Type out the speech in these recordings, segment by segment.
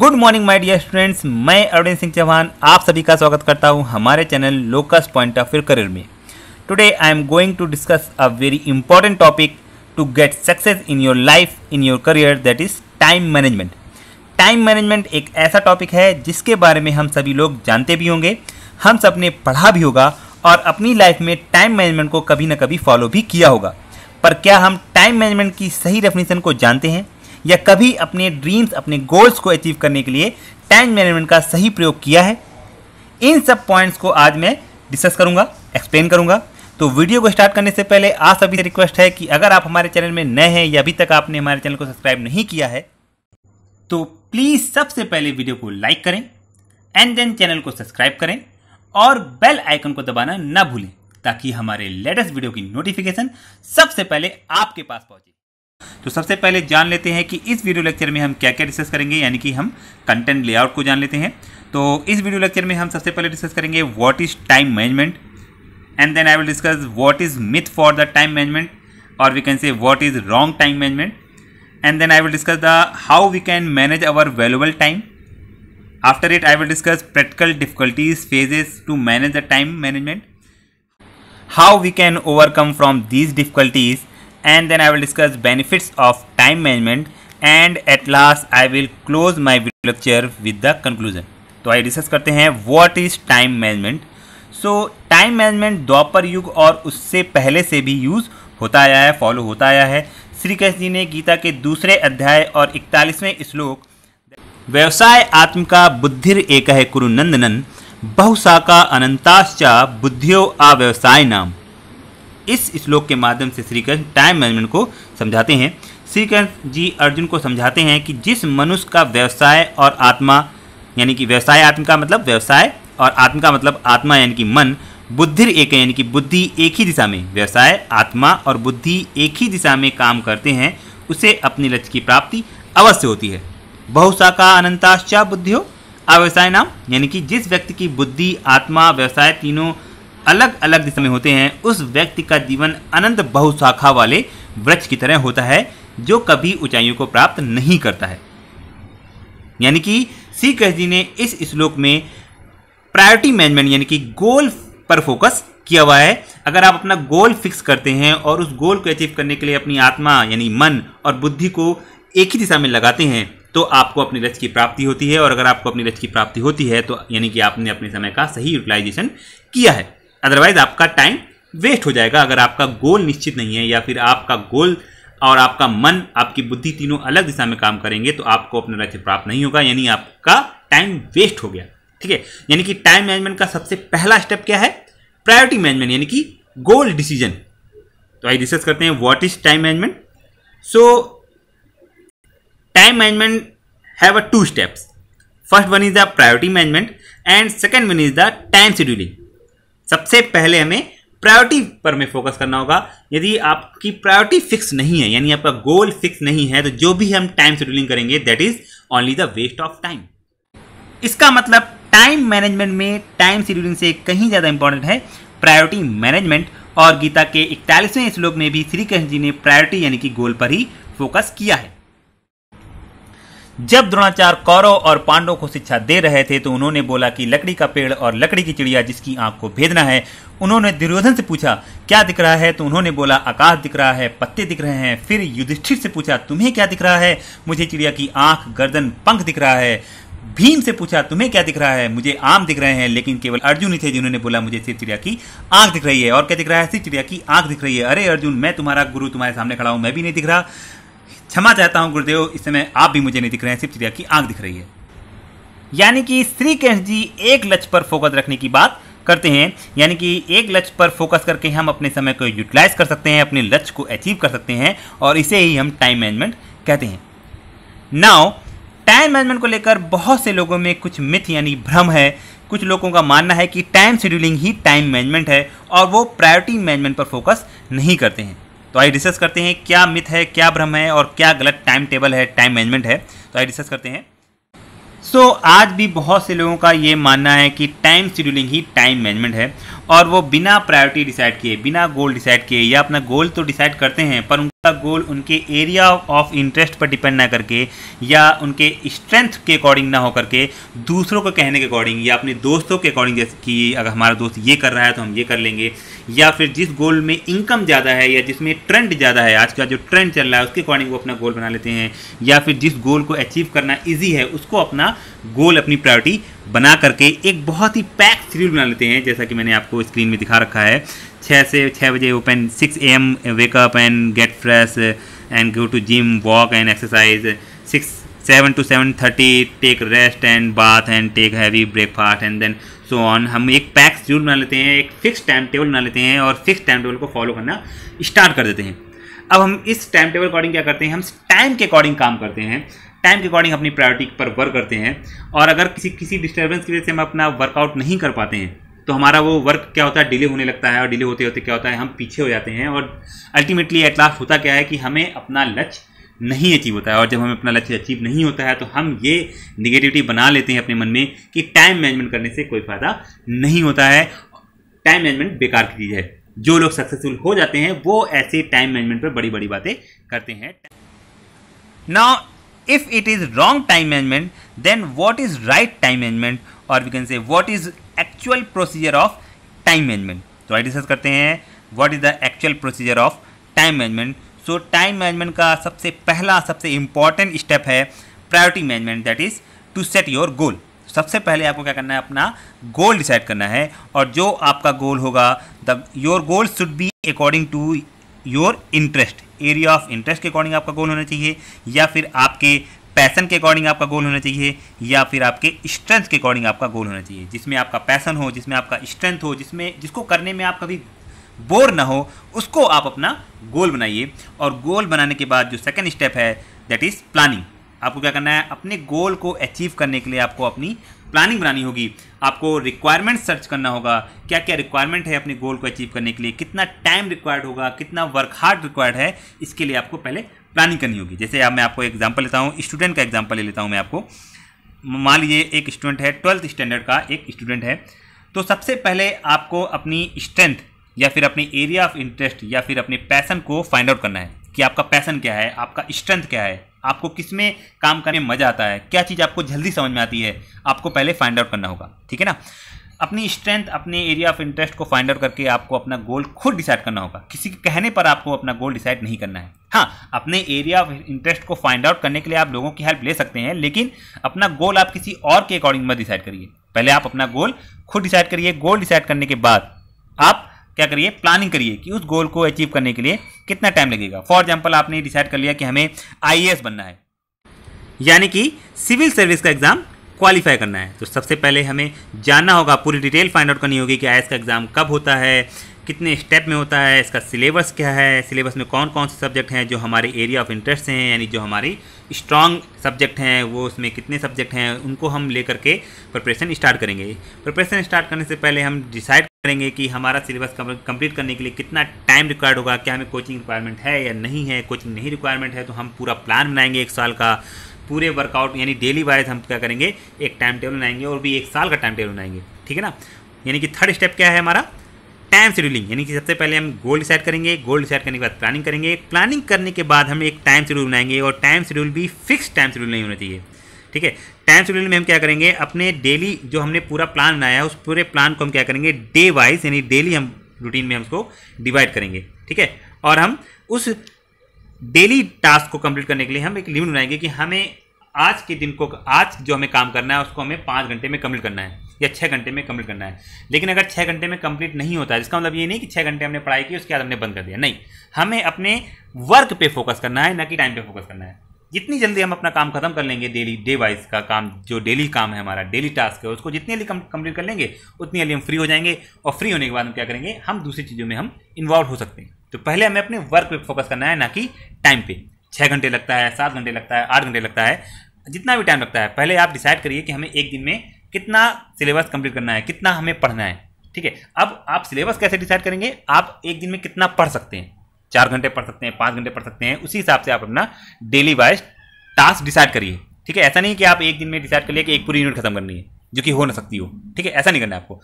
Good morning my dear students मैं अरविंद सिंह चौहान आप सभी का स्वागत करता हूं हमारे channel locus point of view career में today I am going to discuss a very important topic to get success in your life in your career that is time management time management एक ऐसा topic है जिसके बारे में हम सभी लोग जानते भी होंगे हम सब ने पढ़ा भी होगा और अपनी लाइफ में टाइम मैनेजमेंट को कभी ना कभी फॉलो भी किया होगा पर क्या हम टाइम मैनेजमेंट की सही डेफिनेशन को जानते हैं या कभी अपने ड्रीम्स अपने गोल्स को अचीव करने के लिए टाइम मैनेजमेंट का सही प्रयोग किया है इन सब पॉइंट्स को आज मैं डिस्कस करूंगा एक्सप्लेन करूंगा तो वीडियो को स्टार्ट करने से पहले आप सभी से रिक्वेस्ट है कि अगर आप हमारे चैनल में नए हैं या अभी तक आपने हमारे चैनल को सब्सक्राइब नहीं किया है तो प्लीज़ सबसे पहले वीडियो को लाइक करें एंड देन चैनल को सब्सक्राइब करें और बेल आइकन को दबाना ना भूलें ताकि हमारे लेटेस्ट वीडियो की नोटिफिकेशन सबसे पहले आपके पास पहुंचे तो सबसे पहले जान लेते हैं कि इस वीडियो लेक्चर में हम क्या क्या डिस्कस करेंगे यानी कि हम कंटेंट लेआउट को जान लेते हैं तो इस वीडियो लेक्चर में हम सबसे पहले डिस्कस करेंगे what is time management and then I will discuss what is myth for the time management और we can say what is wrong time management and then I will discuss the how we can manage our valuable time after it I will discuss practical difficulties faces to manage the time management how we can overcome from these difficulties and then I will discuss benefits of time management and at last I will close my video lecture with the conclusion. तो आइए discuss करते हैं what is time management so time management Dwapar Yug और उससे पहले से भी use होता आया है फॉलो होता आया है श्री कृष्ण जी ने गीता के दूसरे अध्याय और इकतालीसवें श्लोक व्यवसाय आत्म का बुद्धिर एक है कुरु नंदनन बहुशाखा अनंताश्चा बुद्धियो अव्यवसाय नाम इस श्लोक के माध्यम से श्री कृष्ण टाइम मैनेजमेंट को समझाते हैं श्री कृष्ण जी अर्जुन को समझाते हैं कि जिस मनुष्य का व्यवसाय और आत्मा यानी कि व्यवसाय आत्म का मतलब व्यवसाय और आत्म का मतलब आत्मा यानी कि मन बुद्धि एक यानी कि बुद्धि एक ही दिशा में व्यवसाय आत्मा और बुद्धि एक ही दिशा में काम करते हैं उसे अपनी लक्ष्य की प्राप्ति अवश्य होती है बहुसा का अनंताश्चा बुद्धि हो अव्यवसाय नाम यानी कि जिस व्यक्ति की बुद्धि आत्मा व्यवसाय तीनों अलग अलग दिशा में होते हैं उस व्यक्ति का जीवन अनंत बहुशाखा वाले वृक्ष की तरह होता है जो कभी ऊंचाइयों को प्राप्त नहीं करता है यानी कि सी कह जी ने इस श्लोक में प्रायोरिटी मैनेजमेंट यानी कि गोल पर फोकस किया हुआ है अगर आप अपना गोल फिक्स करते हैं और उस गोल को अचीव करने के लिए अपनी आत्मा यानी मन और बुद्धि को एक ही दिशा में लगाते हैं तो आपको अपनी लक्ष्य की प्राप्ति होती है और अगर आपको अपनी लक्ष्य की प्राप्ति होती है तो यानी कि आपने अपने समय का सही यूटिलाइजेशन किया है अदरवाइज आपका टाइम वेस्ट हो जाएगा अगर आपका गोल निश्चित नहीं है या फिर आपका गोल और आपका मन आपकी बुद्धि तीनों अलग दिशा में काम करेंगे तो आपको अपना लक्ष्य प्राप्त नहीं होगा यानी आपका टाइम वेस्ट हो गया ठीक है यानी कि टाइम मैनेजमेंट का सबसे पहला स्टेप क्या है प्रायोरिटी मैनेजमेंट यानी कि गोल डिसीजन तो आइए डिस्कस करते हैं what is time management so time management have a two steps first one is the priority management and second one is the time scheduling सबसे पहले हमें प्रायोरिटी पर में फोकस करना होगा यदि आपकी प्रायोरिटी फिक्स नहीं है यानी आपका गोल फिक्स नहीं है तो जो भी हम टाइम शेड्यूलिंग करेंगे that is only the waste of time इसका मतलब टाइम मैनेजमेंट में टाइम शेड्यूलिंग से कहीं ज़्यादा इंपॉर्टेंट है प्रायोरिटी मैनेजमेंट और गीता के इकतालीसवें श्लोक में भी श्री कृष्ण जी ने प्रायोरिटी यानी कि गोल पर ही फोकस किया है जब द्रोणाचार्य कौरव और पांडव को शिक्षा दे रहे थे तो उन्होंने बोला कि लकड़ी का पेड़ और लकड़ी की चिड़िया जिसकी आंख को भेजना है उन्होंने दुर्योधन से पूछा क्या दिख रहा है तो उन्होंने बोला आकाश दिख रहा है पत्ते दिख रहे हैं फिर युधिष्ठिर से पूछा तुम्हें क्या दिख रहा है मुझे चिड़िया की आंख गर्दन पंख दिख रहा है भीम से पूछा तुम्हें क्या दिख रहा है मुझे आम दिख रहे हैं लेकिन केवल अर्जुन ही थे जिन्होंने बोला मुझे सिर्फ चिड़िया की आंख दिख रही है और क्या दिख रहा है सिर्फ चिड़िया की आंख दिख रही है अरे अर्जुन मैं तुम्हारा गुरु तुम्हारे सामने खड़ा हूं मैं भी नहीं दिख रहा क्षमा चाहता हूँ गुरुदेव इस समय आप भी मुझे नहीं दिख रहे हैं सिर्फ चिड़िया की आंख दिख रही है यानी कि श्री कृष्ण जी एक लक्ष्य पर फोकस रखने की बात करते हैं यानी कि एक लक्ष्य पर फोकस करके हम अपने समय को यूटिलाइज कर सकते हैं अपने लक्ष्य को अचीव कर सकते हैं और इसे ही हम टाइम मैनेजमेंट कहते हैं नाउ टाइम मैनेजमेंट को लेकर बहुत से लोगों में कुछ मिथ यानी भ्रम है कुछ लोगों का मानना है कि टाइम शेड्यूलिंग ही टाइम मैनेजमेंट है और वो प्रायोरिटी मैनेजमेंट पर फोकस नहीं करते हैं तो आई डिस्कस करते हैं क्या मिथ है क्या भ्रम है और क्या गलत टाइम टेबल है टाइम मैनेजमेंट है तो आई डिस्कस करते हैं सो so, आज भी बहुत से लोगों का ये मानना है कि टाइम शेड्यूलिंग ही टाइम मैनेजमेंट है और वो बिना प्रायोरिटी डिसाइड किए बिना गोल डिसाइड किए या अपना गोल तो डिसाइड करते हैं पर उनका गोल उनके एरिया ऑफ इंटरेस्ट पर डिपेंड ना करके या उनके स्ट्रेंथ के अकॉर्डिंग ना होकर के दूसरों के कहने के अकॉर्डिंग या अपने दोस्तों के अकॉर्डिंग जैसे कि अगर हमारा दोस्त ये कर रहा है तो हम ये कर लेंगे या फिर जिस गोल में इनकम ज़्यादा है या जिसमें ट्रेंड ज़्यादा है आज का जो ट्रेंड चल रहा है उसके अकॉर्डिंग वो अपना गोल बना लेते हैं या फिर जिस गोल को अचीव करना ईजी है उसको अपना गोल अपनी प्रायोरिटी बना करके एक बहुत ही पैक शेड्यूल बना लेते हैं जैसा कि मैंने आपको स्क्रीन में दिखा रखा है छः से छः बजे open six A M wake up and get fresh and go to gym walk and exercise six seven to seven thirty take rest and bath and take heavy breakfast and then so on हम एक pack schedule बना लेते हैं एक fix time table बना लेते हैं और फिक्स टाइम टेबल को फॉलो करना स्टार्ट कर देते हैं अब हम इस टाइम टेबल अकॉर्डिंग क्या करते हैं हम टाइम के अकॉर्डिंग काम करते हैं टाइम के अकॉर्डिंग अपनी प्रायोरिटी पर वर्क करते हैं और अगर किसी किसी डिस्टर्बेंस की वजह से हम अपना वर्कआउट नहीं कर पाते हैं तो हमारा वो वर्क क्या होता है डिले होने लगता है और डिले होते होते क्या होता है हम पीछे हो जाते हैं और अल्टीमेटली एट लास्ट होता क्या है कि हमें अपना लक्ष्य नहीं अचीव होता है और जब हमें अपना लक्ष्य अचीव नहीं होता है तो हम ये निगेटिविटी बना लेते हैं अपने मन में कि टाइम मैनेजमेंट करने से कोई फ़ायदा नहीं होता है टाइम मैनेजमेंट बेकार की चीज़ है जो लोग सक्सेसफुल हो जाते हैं वो ऐसे टाइम मैनेजमेंट पर बड़ी बड़ी बातें करते हैं now if it is wrong time management then what is right time management और we can say what is actual procedure of time management तो आई डिस्कस करते हैं what is the actual procedure of time management so time management का सबसे पहला सबसे important step है priority management that is to set your goal सबसे पहले आपको क्या करना है अपना गोल डिसाइड करना है और जो आपका गोल होगा the your goal should be according to your interest area of interest के अकॉर्डिंग आपका गोल होना चाहिए या फिर आपके पैसन के अकॉर्डिंग आपका गोल होना चाहिए या फिर आपके स्ट्रेंथ के अकॉर्डिंग आपका गोल होना चाहिए जिसमें आपका पैसन हो जिसमें आपका स्ट्रेंथ हो जिसमें जिसको करने में आप कभी बोर ना हो उसको आप अपना गोल बनाइए और गोल बनाने के बाद जो सेकेंड स्टेप है दैट इज़ प्लानिंग आपको क्या करना है अपने गोल को अचीव करने के लिए आपको अपनी प्लानिंग बनानी होगी आपको रिक्वायरमेंट सर्च करना होगा क्या क्या रिक्वायरमेंट है अपने गोल को अचीव करने के लिए कितना टाइम रिक्वायर्ड होगा कितना वर्क हार्ड रिक्वायर्ड है इसके लिए आपको पहले प्लानिंग करनी होगी जैसे अब मैं आपको एग्जाम्पल लेता हूँ स्टूडेंट का एग्जाम्पल ले लेता हूँ मैं आपको मान लीजिए एक स्टूडेंट है ट्वेल्थ स्टैंडर्ड का एक स्टूडेंट है तो सबसे पहले आपको अपनी स्ट्रेंथ या फिर अपने एरिया ऑफ इंटरेस्ट या फिर अपने पैसन को फाइंड आउट करना है कि आपका पैसन क्या है आपका स्ट्रेंथ क्या है आपको किस में काम करने में मज़ा आता है क्या चीज़ आपको जल्दी समझ में आती है आपको पहले फाइंड आउट करना होगा ठीक है ना अपनी स्ट्रेंथ अपने एरिया ऑफ इंटरेस्ट को फाइंड आउट करके आपको अपना गोल खुद डिसाइड करना होगा किसी के कहने पर आपको अपना गोल डिसाइड नहीं करना है हाँ अपने एरिया ऑफ इंटरेस्ट को फाइंड आउट करने के लिए आप लोगों की हेल्प ले सकते हैं लेकिन अपना गोल आप किसी और के अकॉर्डिंग में डिसाइड करिए पहले आप अपना गोल खुद डिसाइड करिए गोल डिसाइड करने के बाद आप क्या करिए प्लानिंग करिए कि उस गोल को अचीव करने के लिए कितना टाइम लगेगा फॉर एग्जाम्पल आपने डिसाइड कर लिया कि हमें आई बनना है यानी कि सिविल सर्विस का एग्ज़ाम क्वालिफाई करना है तो सबसे पहले हमें जानना होगा पूरी डिटेल फाइंड आउट करनी होगी कि आई का एग्ज़ाम कब होता है कितने स्टेप में होता है इसका सिलेबस क्या है सिलेबस में कौन कौन से सब्जेक्ट हैं जो हमारे एरिया ऑफ इंटरेस्ट हैं यानी जो हमारी स्ट्रॉन्ग सब्जेक्ट हैं वो उसमें कितने सब्जेक्ट हैं उनको हम लेकर के प्रिपरेशन स्टार्ट करेंगे प्रिपरेशन स्टार्ट करने से पहले हम डिसाइड करेंगे कि हमारा सिलेबस कंप्लीट करने के लिए कितना टाइम रिक्वायर्ड होगा क्या हमें कोचिंग रिक्वायरमेंट है या नहीं है कोचिंग नहीं रिक्वायरमेंट है तो हम पूरा प्लान बनाएंगे एक साल का पूरे वर्कआउट यानी डेली वाइज हम क्या करेंगे एक टाइम टेबल बनाएंगे और भी एक साल का टाइम टेबल बनाएंगे ठीक है ना यानी कि थर्ड स्टेप क्या है हमारा टाइम शेड्यूलिंग यानी कि सबसे पहले हम गोल डिसाइड करेंगे गोल डिसाइड करने के बाद प्लानिंग करेंगे प्लानिंग करने के बाद हम एक टाइम शेड्यूल बनाएंगे और टाइम शेड्यूल भी फिक्स टाइम शेड्यूल नहीं होना चाहिए ठीक है टाइम शेड्यूल में हम क्या करेंगे अपने डेली जो हमने पूरा प्लान बनाया है उस पूरे प्लान को हम क्या करेंगे डे वाइज यानी डेली हम रूटीन में हम उसको डिवाइड करेंगे ठीक है और हम उस डेली टास्क को कंप्लीट करने के लिए हम एक लिमिट बनाएंगे कि हमें आज के दिन को आज जो हमें काम करना है उसको हमें पाँच घंटे में कम्प्लीट करना है या छः घंटे में कम्प्लीट करना है लेकिन अगर छः घंटे में कम्प्लीट नहीं होता है जिसका मतलब ये नहीं कि छः घंटे हमने पढ़ाई की उसके बाद हमने बंद कर दिया नहीं हमें अपने वर्क पे फोकस करना है ना कि टाइम पे फोकस करना है जितनी जल्दी हम अपना काम खत्म कर लेंगे डेली डे वाइज का काम जो डेली काम है हमारा डेली टास्क है उसको जितनी जल्दी कंप्लीट कर लेंगे उतनी जल्दी हम फ्री हो जाएंगे और फ्री होने के बाद हम क्या करेंगे हम दूसरी चीज़ों में हम इन्वॉल्व हो सकते हैं तो पहले हमें अपने वर्क पे फोकस करना है ना कि टाइम पे छः घंटे लगता है सात घंटे लगता है आठ घंटे लगता है जितना भी टाइम लगता है पहले आप डिसाइड करिए कि हमें एक दिन में कितना सिलेबस कंप्लीट करना है कितना हमें पढ़ना है ठीक है अब आप सिलेबस कैसे डिसाइड करेंगे आप एक दिन में कितना पढ़ सकते हैं चार घंटे पढ़ सकते हैं पाँच घंटे पढ़ सकते हैं उसी हिसाब से आप अपना डेली वाइज टास्क डिसाइड करिए ठीक है ऐसा नहीं कि आप एक दिन में डिसाइड कर लिए कि एक पूरी यूनिट खत्म करनी है जो कि हो ना सकती हो ठीक है ऐसा नहीं करना आपको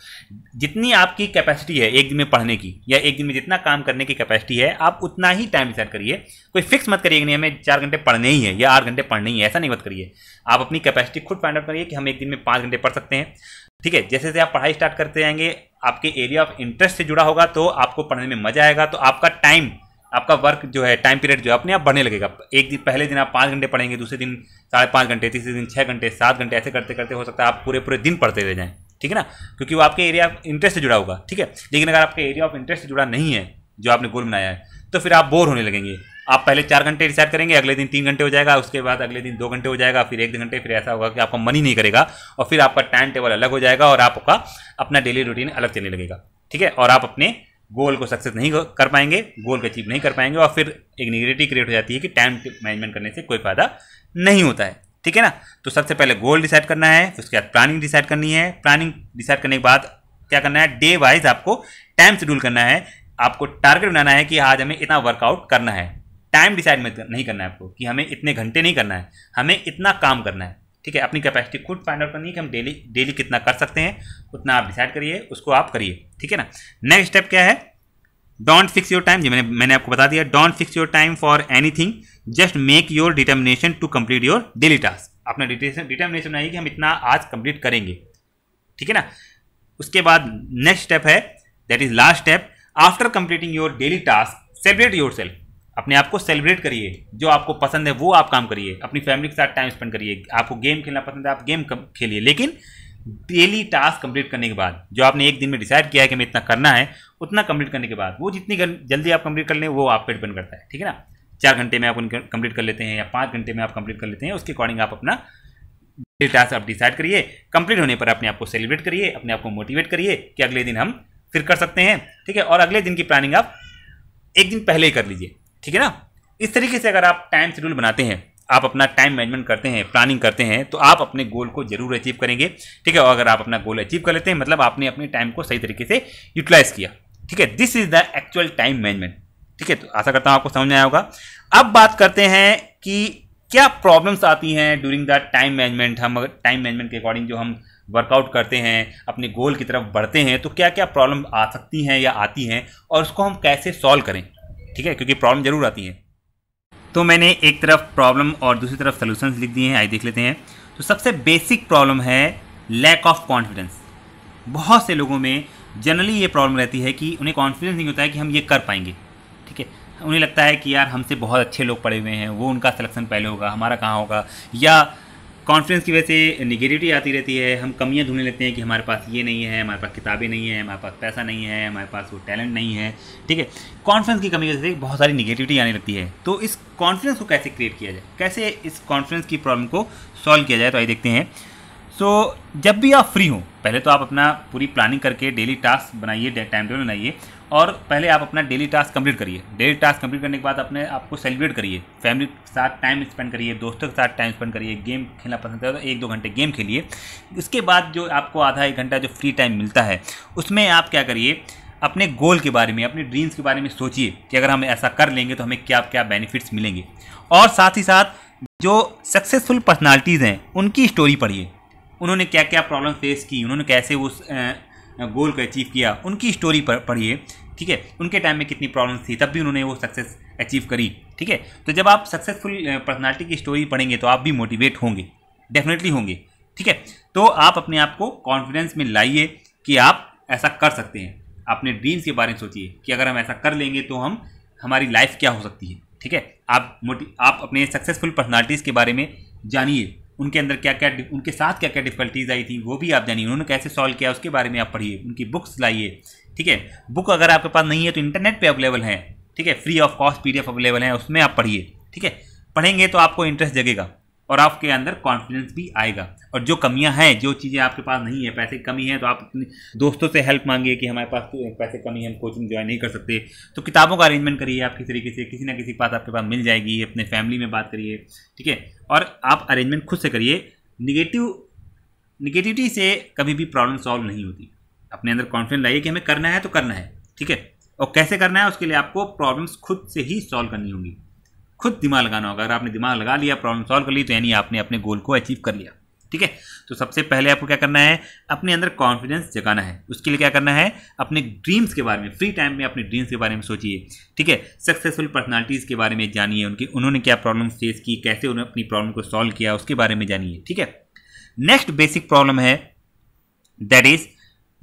जितनी आपकी कैपेसिटी है एक दिन में पढ़ने की या एक दिन में जितना काम करने की कैपेसिटी है आप उतना ही टाइम डिसाइड करिए कोई फिक्स मत करिए कि नहीं हमें चार घंटे पढ़ने ही है या आठ घंटे पढ़ने ही है ऐसा नहीं मत करिए आप अपनी कैपेसिटी खुद फाइंड आउट करिए कि हम एक दिन में पाँच घंटे पढ़ सकते हैं ठीक है जैसे जैसे आप पढ़ाई स्टार्ट करते जाएंगे आपके एरिया ऑफ इंटरेस्ट से जुड़ा होगा तो आपको पढ़ने में मजा आएगा तो आपका टाइम आपका वर्क जो है टाइम पीरियड जो है अपने आप बढ़ने लगेगा एक दिन पहले दिन आप पाँच घंटे पढ़ेंगे दूसरे दिन साढ़े पाँच घंटे तीसरे दिन छः घंटे सात घंटे ऐसे करते करते हो सकता है आप पूरे पूरे दिन पढ़ते रह जाएँ ठीक है ना क्योंकि वो आपके एरिया ऑफ इंटरेस्ट से जुड़ा होगा ठीक है लेकिन अगर आपके एरिया ऑफ इंटरेस्ट से जुड़ा नहीं है जो आपने गोल बनाया है तो फिर आप बोर होने लगेंगे आप पहले चार घंटे रिसर्च करेंगे अगले दिन तीन घंटे हो जाएगा उसके बाद अगले दिन दो घंटे हो जाएगा फिर एक घंटे फिर ऐसा होगा कि आपका मन ही नहीं करेगा और फिर आपका टाइम टेबल अलग हो जाएगा और आपका अपना डेली रूटीन अलग चलने लगेगा ठीक है और आप अपने गोल को सक्सेस नहीं कर पाएंगे गोल को अचीव नहीं कर पाएंगे और फिर एक निगेटिव क्रिएट हो जाती है कि टाइम मैनेजमेंट करने से कोई फ़ायदा नहीं होता है ठीक है ना तो सबसे पहले गोल डिसाइड करना है उसके बाद प्लानिंग डिसाइड करनी है प्लानिंग डिसाइड करने के बाद क्या करना है डे वाइज आपको टाइम शेड्यूल करना है आपको टारगेट बनाना है कि आज हमें इतना वर्कआउट करना है टाइम डिसाइड नहीं करना है आपको कि हमें इतने घंटे नहीं करना है हमें इतना काम करना है ठीक है अपनी कैपेसिटी खुद फाइंड आउट करनी है कि हम डेली डेली कितना कर सकते हैं उतना आप डिसाइड करिए उसको आप करिए ठीक है ना नेक्स्ट स्टेप क्या है डोंट फिक्स योर टाइम जी मैंने मैंने आपको बता दिया don't fix your time for anything just make your determination to complete your daily task अपना डिटर्मिनेशन बनाइए कि हम इतना आज कंप्लीट करेंगे ठीक है ना उसके बाद नेक्स्ट स्टेप है that is last step after completing your daily task celebrate yourself अपने आप को सेलिब्रेट करिए जो आपको पसंद है वो आप काम करिए अपनी फैमिली के साथ टाइम स्पेंड करिए आपको गेम खेलना पसंद है आप गेम खेलिए लेकिन डेली टास्क कंप्लीट करने के बाद जो आपने एक दिन में डिसाइड किया है कि हमें इतना करना है उतना कंप्लीट करने के बाद वो जितनी जल्दी आप कंप्लीट कर लें वो आप पर डिपेंड करता है ठीक है ना चार घंटे में आप उनको कंप्लीट कर लेते हैं या पाँच घंटे में आप कंप्लीट कर लेते हैं उसके अकॉर्डिंग आप अपना डेली टास्क आप डिसाइड करिए कंप्लीट होने पर अपने आप को सेलिब्रेट करिए अपने आप को मोटिवेट करिए कि अगले दिन हम फिर कर सकते हैं ठीक है और अगले दिन की प्लानिंग आप एक दिन पहले ही कर लीजिए ठीक है ना इस तरीके से अगर आप टाइम शेड्यूल बनाते हैं आप अपना टाइम मैनेजमेंट करते हैं प्लानिंग करते हैं तो आप अपने गोल को जरूर अचीव करेंगे ठीक है और अगर आप अपना गोल अचीव कर लेते हैं मतलब आपने अपने टाइम को सही तरीके से यूटिलाइज किया ठीक है this is the actual time management ठीक है तो आशा करता हूँ आपको समझ में आया होगा अब बात करते हैं कि क्या प्रॉब्लम्स आती हैं ड्यूरिंग द टाइम मैनेजमेंट हम अगर टाइम मैनेजमेंट के अकॉर्डिंग जो हम वर्कआउट करते हैं अपने गोल की तरफ बढ़ते हैं तो क्या क्या प्रॉब्लम आ सकती हैं या आती हैं और उसको हम कैसे सॉल्व करें ठीक है क्योंकि प्रॉब्लम ज़रूर आती है तो मैंने एक तरफ प्रॉब्लम और दूसरी तरफ सोल्यूशंस लिख दिए हैं आई देख लेते हैं तो सबसे बेसिक प्रॉब्लम है लैक ऑफ कॉन्फिडेंस बहुत से लोगों में जनरली ये प्रॉब्लम रहती है कि उन्हें कॉन्फिडेंस नहीं होता है कि हम ये कर पाएंगे ठीक है उन्हें लगता है कि यार हमसे बहुत अच्छे लोग पड़े हुए हैं वो उनका सिलेक्शन पहले होगा हमारा कहाँ होगा या कॉन्फिडेंस की वजह से निगेटिविटी आती रहती है हम कमियां ढूंढने लेते हैं कि हमारे पास ये नहीं है हमारे पास किताबें नहीं है हमारे पास पैसा नहीं है हमारे पास वो टैलेंट नहीं है ठीक है कॉन्फिडेंस की कमी की वजह से बहुत सारी निगेटिविटी आने लगती है तो इस कॉन्फिडेंस को कैसे क्रिएट किया जाए कैसे इस कॉन्फिडेंस की प्रॉब्लम को सॉल्व किया जाए तो आइए देखते हैं सो जब भी आप फ्री हो पहले तो आप अपना पूरी प्लानिंग करके डेली टास्क बनाइए टाइम टेबल बनाइए और पहले आप अपना डेली टास्क कंप्लीट करिए डेली टास्क कंप्लीट करने के बाद अपने आपको सेलिब्रेट करिए फैमिली के साथ टाइम स्पेंड करिए दोस्तों के साथ टाइम स्पेंड करिए गेम खेलना पसंद करें है तो एक दो घंटे गेम खेलिए इसके बाद जो आपको आधा एक घंटा जो फ्री टाइम मिलता है उसमें आप क्या करिए अपने गोल के बारे में अपने ड्रीम्स के बारे में सोचिए कि अगर हम ऐसा कर लेंगे तो हमें क्या क्या बेनिफिट्स मिलेंगे और साथ ही साथ जो सक्सेसफुल पर्सनालिटीज़ हैं उनकी स्टोरी पढ़िए उन्होंने क्या क्या प्रॉब्लम फेस की उन्होंने कैसे उस गोल को अचीव किया उनकी स्टोरी पर पढ़िए ठीक है उनके टाइम में कितनी प्रॉब्लम थी तब भी उन्होंने वो सक्सेस अचीव करी ठीक है तो जब आप सक्सेसफुल पर्सनालिटी की स्टोरी पढ़ेंगे तो आप भी मोटिवेट होंगे डेफिनेटली होंगे ठीक है तो आप अपने आप को कॉन्फिडेंस में लाइए कि आप ऐसा कर सकते हैं अपने ड्रीम्स के बारे में सोचिए कि अगर हम ऐसा कर लेंगे तो हम हमारी लाइफ क्या हो सकती है ठीक है आप मोटी आप अपने सक्सेसफुल पर्सनालिटीज़ के बारे में जानिए उनके अंदर क्या क्या उनके साथ क्या क्या डिफ़िकल्टीज़ आई थी वो भी आप जानिए उन्होंने कैसे सॉल्व किया उसके बारे में आप पढ़िए उनकी बुक्स लाइए ठीक है बुक अगर आपके पास नहीं है तो इंटरनेट पे अवेलेबल है ठीक है free of cost PDF available है उसमें आप पढ़िए ठीक है पढ़ेंगे तो आपको इंटरेस्ट जगेगा और आपके अंदर कॉन्फिडेंस भी आएगा और जो कमियां हैं जो चीज़ें आपके पास नहीं है पैसे कमी है तो आप अपने दोस्तों से हेल्प मांगिए कि हमारे पास तो पैसे कमी है हम कोचिंग ज्वाइन नहीं कर सकते तो किताबों का अरेंजमेंट करिए आप किसी तरीके से किसी ना किसी पास आपके पास मिल जाएगी अपने फैमिली में बात करिए ठीक है और आप अरेंजमेंट खुद से करिए निगेटिव निगेटिविटी से कभी भी प्रॉब्लम सॉल्व नहीं होती अपने अंदर कॉन्फिडेंस लाइए कि हमें करना है तो करना है ठीक है और कैसे करना है उसके लिए आपको प्रॉब्लम्स खुद से ही सॉल्व करनी होंगी खुद दिमाग लगाना होगा अगर आपने दिमाग लगा लिया प्रॉब्लम सॉल्व कर ली तो यानी आपने अपने गोल को अचीव कर लिया ठीक है तो सबसे पहले आपको क्या करना है अपने अंदर कॉन्फिडेंस जगाना है उसके लिए क्या करना है अपने ड्रीम्स के बारे में फ्री टाइम में अपने ड्रीम्स के बारे में सोचिए ठीक है सक्सेसफुल पर्सनालिटीज़ के बारे में जानिए उनकी उन्होंने क्या प्रॉब्लम फेस की कैसे उन्होंने अपनी प्रॉब्लम को सॉल्व किया उसके बारे में जानिए ठीक है नेक्स्ट बेसिक प्रॉब्लम है that is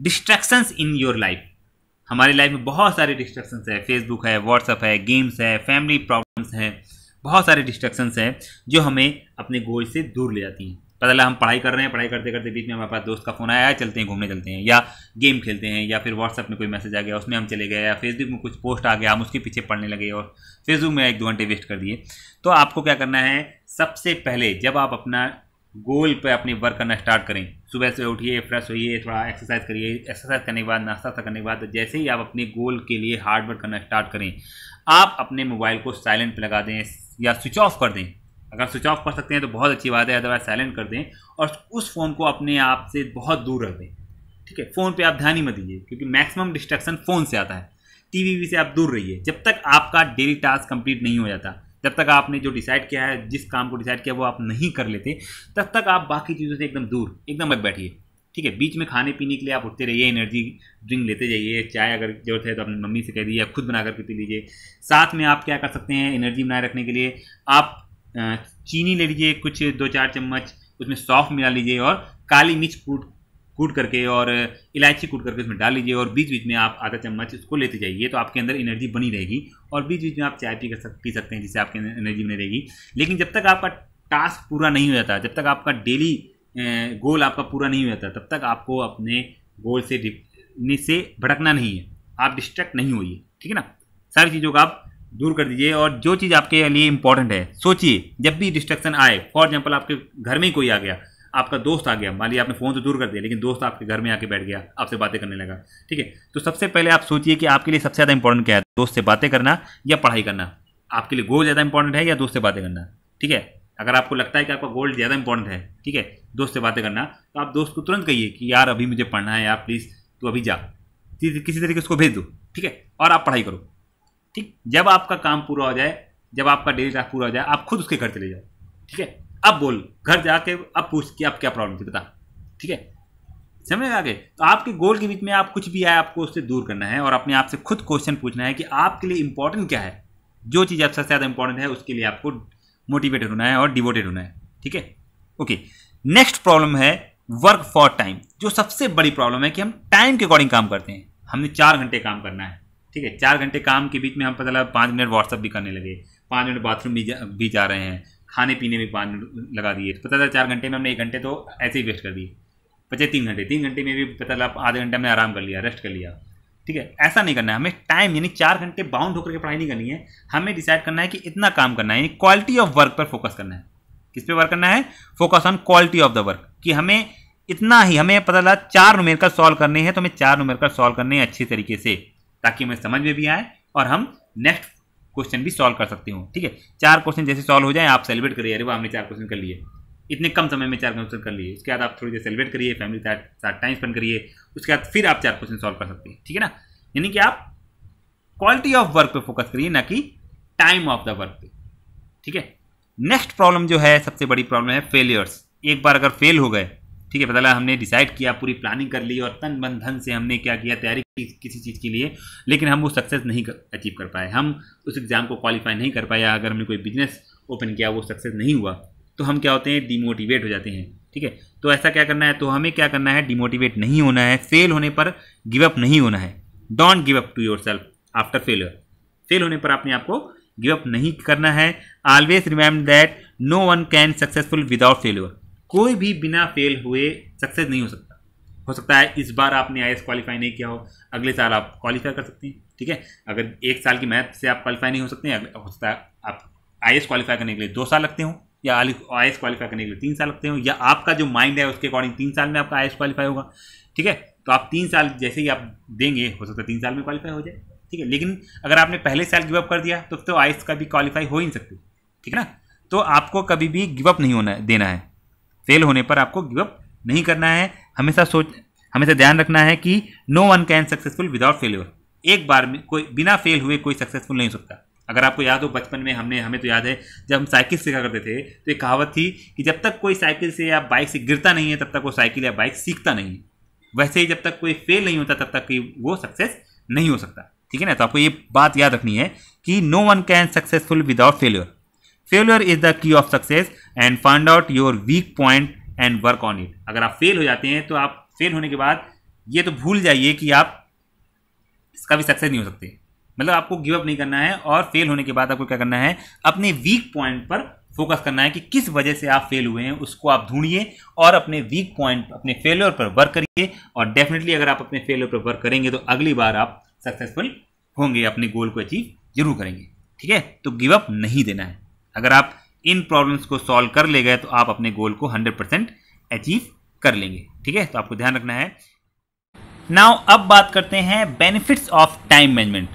distractions in your life हमारी लाइफ में बहुत सारे डिस्ट्रक्शंस है फेसबुक है व्हाट्सअप है गेम्स है फैमिली प्रॉब्लम्स हैं बहुत सारे डिस्ट्रक्शंस हैं जो हमें अपने गोल से दूर ले जाती हैं पता चला हम पढ़ाई कर रहे हैं पढ़ाई करते करते बीच में हमारे पास दोस्त का फ़ोन आया चलते हैं घूमने चलते हैं या गेम खेलते हैं या फिर व्हाट्सअप में कोई मैसेज आ गया उसमें हम चले गए या फेसबुक में कुछ पोस्ट आ गया हम उसके पीछे पढ़ने लगे और फेसबुक में एक दो घंटे वेस्ट कर दिए तो आपको क्या करना है सबसे पहले जब आप अपना गोल पर अपने वर्क करना स्टार्ट करें सुबह से उठिए फ्रेश होइए थोड़ा एक्सरसाइज करिए एक्सरसाइज करने के बाद नाश्ता करने के बाद जैसे ही आप अपने गोल के लिए हार्ड वर्क करना स्टार्ट करें आप अपने मोबाइल को साइलेंट पर लगा दें या स्विच ऑफ कर दें अगर स्विच ऑफ कर सकते हैं तो बहुत अच्छी बात है अदरवाइज साइलेंट कर दें और उस फ़ोन को अपने आप से बहुत दूर रख दें ठीक है फ़ोन पे आप ध्यान ही मत दीजिए क्योंकि मैक्सिमम डिस्ट्रैक्शन फ़ोन से आता है टीवी से आप दूर रहिए जब तक आपका डेली टास्क कंप्लीट नहीं हो जाता जब तक आपने जो डिसाइड किया है जिस काम को डिसाइड किया वो आप नहीं कर लेते तब तक आप बाकी चीज़ों से एकदम दूर एकदम मत बैठिए ठीक है बीच में खाने पीने के लिए आप उठते रहिए एनर्जी ड्रिंक लेते जाइए चाय अगर जरूरत है तो अपनी मम्मी से कह दीजिए खुद बना करके पी लीजिए साथ में आप क्या कर सकते हैं एनर्जी बनाए रखने के लिए आप चीनी ले लीजिए कुछ दो चार चम्मच उसमें सौफ मिला लीजिए और काली मिर्च कूट कूट करके और इलायची कूट करके उसमें डाल लीजिए और बीच बीच में आप आधा चम्मच उसको लेते जाइए तो आपके अंदर एनर्जी बनी रहेगी और बीच बीच में आप चाय पी कर सक पी सकते हैं जिससे आपके अंदर एनर्जी बनी रहेगी लेकिन जब तक आपका टास्क पूरा नहीं हो जाता जब तक आपका डेली गोल आपका पूरा नहीं हो जाता तब तक आपको अपने गोल से से भड़कना नहीं है आप डिस्ट्रैक्ट नहीं होइए ठीक है ना सारी चीज़ों का आप दूर कर दीजिए और जो चीज़ आपके लिए इंपॉर्टेंट है सोचिए जब भी डिस्ट्रक्शन आए फॉर एग्जाम्पल आपके घर में ही कोई आ गया आपका दोस्त आ गया मान लिया आपने फ़ोन तो दूर कर दिया लेकिन दोस्त आपके घर में आके बैठ गया आपसे बातें करने लगा ठीक है तो सबसे पहले आप सोचिए कि आपके लिए सबसे ज़्यादा इंपॉर्टेंट क्या है दोस्त से बातें करना या पढ़ाई करना आपके लिए गोल ज़्यादा इंपॉर्टेंट है या दोस्त से बातें करना ठीक है अगर आपको लगता है कि आपका गोल ज़्यादा इंपॉर्टेंट है ठीक है दोस्त से बातें करना तो आप दोस्त को तुरंत कहिए कि यार अभी मुझे पढ़ना है यार प्लीज़ तो अभी जा किसी तरीके उसको भेज दो ठीक है और आप पढ़ाई करो ठीक जब आपका काम पूरा हो जाए जब आपका डेली टास्क पूरा हो जाए आप खुद उसके घर चले जाओ ठीक है अब बोल घर जाके अब पूछ कि अब क्या प्रॉब्लम थी बता ठीक है समझ में आगे तो आपके गोल के बीच में आप कुछ भी आए आपको उससे दूर करना है और अपने आप से खुद क्वेश्चन पूछना है कि आपके लिए इंपॉर्टेंट क्या है जो चीज़ आप सबसे ज़्यादा इंपॉर्टेंट है उसके लिए आपको मोटिवेटेड होना है और डिवोटेड होना है ठीक है ओके नेक्स्ट प्रॉब्लम है वर्क फॉर टाइम जो सबसे बड़ी प्रॉब्लम है कि हम टाइम के अकॉर्डिंग काम करते हैं हमने चार घंटे काम करना है ठीक है चार घंटे काम के बीच में हम पता लगा पाँच मिनट व्हाट्सअप भी करने लगे पाँच मिनट बाथरूम भी जा भी जा रहे हैं खाने पीने में पानी लगा दिए तो पता चला चार घंटे में हमने एक घंटे तो ऐसे ही वेस्ट कर दिए बचे तीन घंटे तीन घंटे में भी पता चला आधे घंटे हमने आराम कर लिया रेस्ट कर लिया ठीक है ऐसा नहीं करना है हमें टाइम यानी चार घंटे बाउंड होकर के पढ़ाई नहीं करनी है हमें डिसाइड करना है कि इतना काम करना है यानी क्वालिटी ऑफ वर्क पर फोकस करना है किस पे वर्क करना है focus on quality of the work कि हमें इतना ही हमें पता चला चार का सॉल्व करने हैं तो हमें चार का सॉल्व करने हैं अच्छे तरीके से ताकि हमें समझ में भी आए और हम नेक्स्ट क्वेश्चन भी सॉल्व कर सकती हूँ ठीक है चार क्वेश्चन जैसे सॉल्व हो जाए आप सेलिब्रेट करिए अरे वो हमने चार क्वेश्चन कर लिए इतने कम समय में चार क्वेश्चन कर लिए उसके बाद आप थोड़ी देर सेलिब्रेट करिए फैमिली साथ टाइम स्पेंड करिए उसके बाद फिर आप चार क्वेश्चन सॉल्व कर सकते हैं ठीक है ना यानी कि आप क्वालिटी ऑफ वर्क पर फोकस करिए ना कि टाइम ऑफ द वर्क पे ठीक है नेक्स्ट प्रॉब्लम जो है सबसे बड़ी प्रॉब्लम है फेलियर्स एक बार अगर फेल हो गए ठीक है पता हमने डिसाइड किया पूरी प्लानिंग कर ली और तन धन से हमने क्या किया तैयारी की किसी चीज़ के लिए लेकिन हम वो सक्सेस नहीं अचीव कर पाए हम उस एग्ज़ाम को क्वालिफाई नहीं कर पाया अगर हमने कोई बिजनेस ओपन किया वो सक्सेस नहीं हुआ तो हम क्या होते हैं डिमोटिवेट हो जाते हैं ठीक है तो ऐसा क्या करना है तो हमें क्या करना है डिमोटिवेट नहीं होना है फेल होने पर गिव अप नहीं होना है don't give up to yourself after failure fail होने पर अपने आप को गिव अप नहीं करना है always remember that no one can successful without failure कोई भी बिना फेल हुए सक्सेस नहीं हो सकता हो सकता है इस बार आपने आई क्वालिफाई नहीं किया हो अगले साल आप क्वालिफाई कर सकते हैं ठीक है अगर एक साल की मेहनत से आप क्वालिफाई नहीं हो सकते हो सकता है आप आई क्वालिफाई करने के लिए दो साल लगते हो या आई एस क्वालिफाई करने के लिए तीन साल लगते हो या आपका जो माइंड है उसके अकॉर्डिंग तीन साल में आपका आई क्वालिफाई होगा ठीक है तो आप तीन साल जैसे ही आप देंगे हो सकता है तीन साल में क्वालिफाई हो जाए ठीक है लेकिन अगर आपने पहले साल गिवअप कर दिया तो, तो एस का भी क्वालिफाई हो ही नहीं सकती ठीक है ना तो आपको कभी भी गिवअप नहीं होना देना है फेल होने पर आपको गिवअप नहीं करना है हमेशा सोच हमेशा ध्यान रखना है कि no one can successful without failure एक बार में कोई बिना फेल हुए कोई सक्सेसफुल नहीं हो सकता अगर आपको याद हो बचपन में हमने हमें तो याद है जब हम साइकिल सीखा करते थे तो एक कहावत थी कि जब तक कोई साइकिल से या बाइक से गिरता नहीं है तब तक वो साइकिल या बाइक सीखता नहीं है वैसे ही जब तक कोई फेल नहीं होता तब तक कि वो सक्सेस नहीं हो सकता ठीक है ना तो आपको ये बात याद रखनी है कि no one can successful without failure failure is the key of success and find out your weak point and work on it अगर आप फेल हो जाते हैं तो आप फेल होने के बाद ये तो भूल जाइए कि आप इसका भी सक्सेस नहीं हो सकते मतलब आपको गिव अप नहीं करना है और फेल होने के बाद आपको क्या करना है अपने वीक पॉइंट पर फोकस करना है कि किस वजह से आप फेल हुए हैं उसको आप ढूंढिए और अपने वीक पॉइंट अपने फेलियर पर वर्क करिए और डेफिनेटली अगर आप अपने फेलियर पर वर्क करेंगे तो अगली बार आप सक्सेसफुल होंगे अपने गोल को अचीव जरूर करेंगे ठीक है तो गिव अप नहीं देना है अगर आप इन प्रॉब्लम्स को सॉल्व कर ले गए तो आप अपने गोल को 100 परसेंट अचीव कर लेंगे ठीक है तो आपको ध्यान रखना है नाउ अब बात करते हैं benefits of time management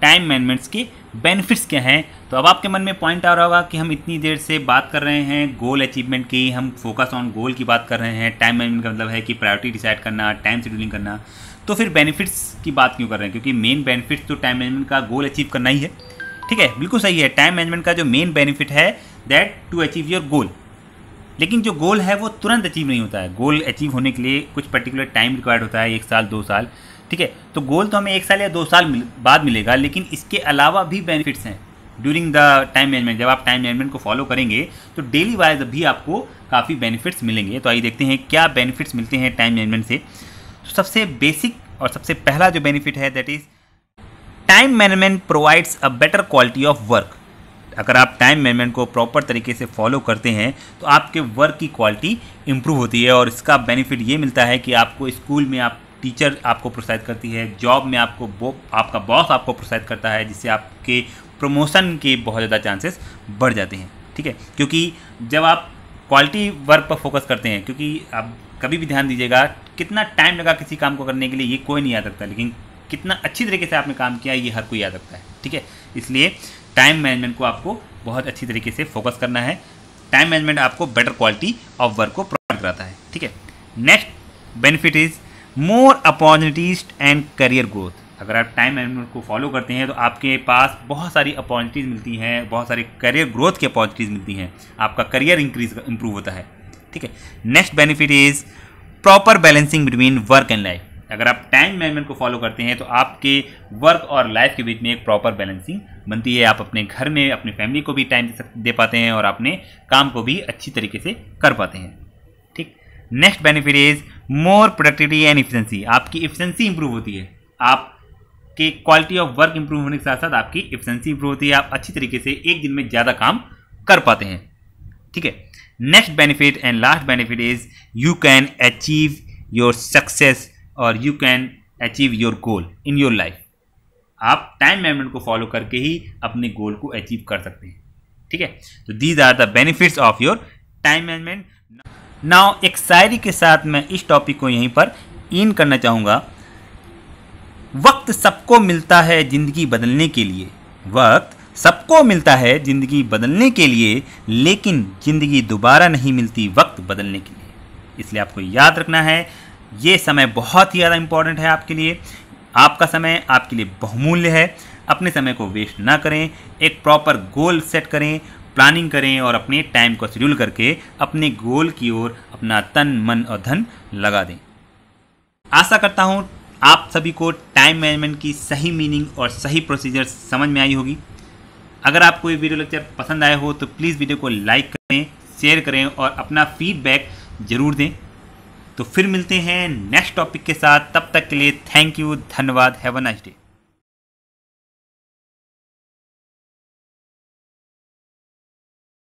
time managements के बेनिफिट्स क्या हैं तो अब आपके मन में पॉइंट आ रहा होगा कि हम इतनी देर से बात कर रहे हैं गोल अचीवमेंट की हम फोकस ऑन गोल की बात कर रहे हैं टाइम मैनेजमेंट का मतलब है कि प्रायोरिटी डिसाइड करना टाइम शेड्यूलिंग करना तो फिर बेनिफिट्स की बात क्यों कर रहे हैं क्योंकि मेन बेनिफिट्स तो टाइम मैनेजमेंट का गोल अचीव करना ही है ठीक है बिल्कुल सही है टाइम मैनेजमेंट का जो मेन बेनिफिट है that to achieve your goal लेकिन जो गोल है वो तुरंत अचीव नहीं होता है गोल अचीव होने के लिए कुछ पर्टिकुलर टाइम रिक्वायर्ड होता है एक साल दो साल ठीक है तो गोल तो हमें एक साल या दो साल मिल, बाद मिलेगा लेकिन इसके अलावा भी बेनिफिट्स हैं ड्यूरिंग द टाइम मैनेजमेंट जब आप टाइम मैनेजमेंट को फॉलो करेंगे तो डेली वाइज भी आपको काफ़ी बेनिफिट्स मिलेंगे तो आइए देखते हैं क्या बेनिफिट्स मिलते हैं टाइम मैनेजमेंट से तो सबसे बेसिक और सबसे पहला जो बेनिफिट है that is time management provides a better quality of work अगर आप टाइम मैनेजमेंट को प्रॉपर तरीके से फॉलो करते हैं तो आपके वर्क की क्वालिटी इम्प्रूव होती है और इसका बेनिफिट ये मिलता है कि आपको स्कूल में आप टीचर आपको प्रोत्साहित करती है जॉब में आपको बो आपका बॉस आपको प्रोत्साहित करता है जिससे आपके प्रमोशन के बहुत ज़्यादा चांसेस बढ़ जाते हैं ठीक है क्योंकि जब आप क्वालिटी वर्क पर फोकस करते हैं क्योंकि आप कभी भी ध्यान दीजिएगा कितना टाइम लगा किसी काम को करने के लिए ये कोई नहीं आ सकता लेकिन कितना अच्छी तरीके से आपने काम किया ये हर कोई याद रखता है ठीक है इसलिए टाइम मैनेजमेंट को आपको बहुत अच्छी तरीके से फोकस करना है टाइम मैनेजमेंट आपको बेटर क्वालिटी ऑफ वर्क को प्रोवाइड कराता है ठीक है next benefit is more opportunities and career growth अगर आप टाइम मैनेजमेंट को फॉलो करते हैं तो आपके पास बहुत सारी अपॉर्चुनिटीज़ मिलती हैं बहुत सारी करियर ग्रोथ की अपॉर्चुनिटीज़ मिलती हैं आपका करियर इंक्रीज इंप्रूव होता है ठीक है next benefit is proper balancing between work and life अगर आप टाइम मैनेजमेंट को फॉलो करते हैं तो आपके वर्क और लाइफ के बीच में एक प्रॉपर बैलेंसिंग बनती है आप अपने घर में अपनी फैमिली को भी टाइम दे पाते हैं और अपने काम को भी अच्छी तरीके से कर पाते हैं ठीक next benefit is more productivity and efficiency आपकी इफिशेंसी इंप्रूव होती है आप कि क्वालिटी ऑफ वर्क इंप्रूव होने के साथ साथ आपकी इफिशेंसी इंप्रूव होती है आप अच्छी तरीके से एक दिन में ज़्यादा काम कर पाते हैं ठीक है next benefit and last benefit is you can achieve your success और you can achieve your goal in your life आप टाइम मैनेजमेंट को फॉलो करके ही अपने गोल को अचीव कर सकते हैं ठीक है तो these are the benefits of your time management now एक शायरी के साथ मैं इस टॉपिक को यहीं पर इन करना चाहूँगा वक्त सबको मिलता है ज़िंदगी बदलने के लिए वक्त सबको मिलता है ज़िंदगी बदलने के लिए लेकिन ज़िंदगी दोबारा नहीं मिलती वक्त बदलने के लिए इसलिए आपको याद रखना है ये समय बहुत ही ज़्यादा इंपॉर्टेंट है आपके लिए आपका समय आपके लिए बहुमूल्य है अपने समय को वेस्ट ना करें एक प्रॉपर गोल सेट करें प्लानिंग करें और अपने टाइम को शेड्यूल करके अपने गोल की ओर अपना तन मन और धन लगा दें आशा करता हूँ आप सभी को टाइम मैनेजमेंट की सही मीनिंग और सही प्रोसीजर समझ में आई होगी अगर आपको ये वीडियो लेक्चर पसंद आया हो तो प्लीज़ वीडियो को लाइक करें शेयर करें और अपना फीडबैक ज़रूर दें तो फिर मिलते हैं नेक्स्ट टॉपिक के साथ तब तक के लिए थैंक यू धन्यवाद हैव अ नाइस डे